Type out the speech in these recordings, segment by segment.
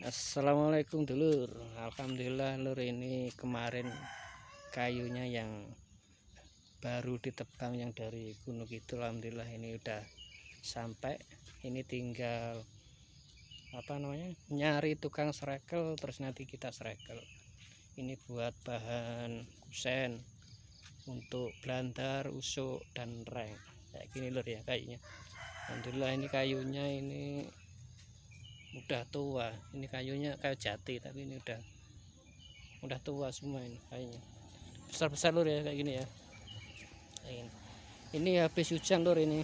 Assalamualaikum dulur Alhamdulillah lur ini kemarin kayunya yang baru ditebang yang dari gunung itu Alhamdulillah ini udah sampai ini tinggal apa namanya nyari tukang serekel terus nanti kita serekel ini buat bahan kusen untuk blantar, usuk dan reng kayak gini lur ya kayunya Alhamdulillah ini kayunya ini udah tua ini kayunya kayu jati tapi ini udah udah tua semua ini kayunya besar-besar lur ya kayak gini ya ini. ini habis hujan lur ini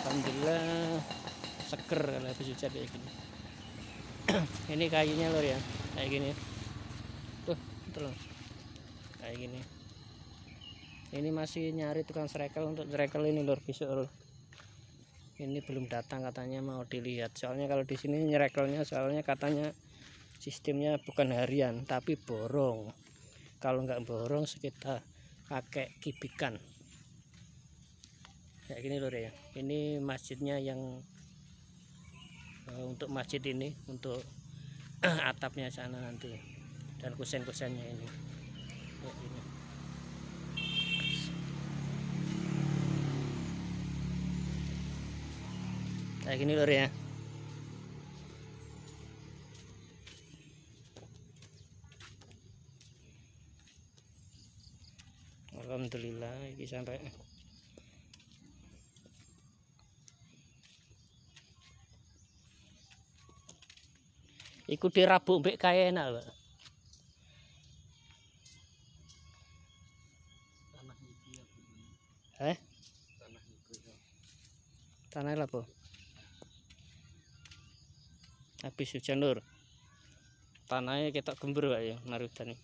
Alhamdulillah seger kalau habis hujan kayak gini ini kayunya lur ya kayak gini tuh tuh gitu kayak gini ini masih nyari tukang serekel untuk serekel ini lur besok lur ini belum datang katanya mau dilihat soalnya kalau di sini nyerekelnya soalnya katanya sistemnya bukan harian tapi borong kalau nggak borong sekitar pakai kibikan kayak gini lho ya ini masjidnya yang eh, untuk masjid ini untuk atapnya sana nanti dan kusen-kusennya ini, ya, ini. kayak nah, gini lur ya Alhamdulillah ini sampai Iku rabu mbek kaya enak, Pak. Tanah iki. Eh? Tanah iki. Tanah habis hujan lur tanahnya kita gembur kayak ya ini.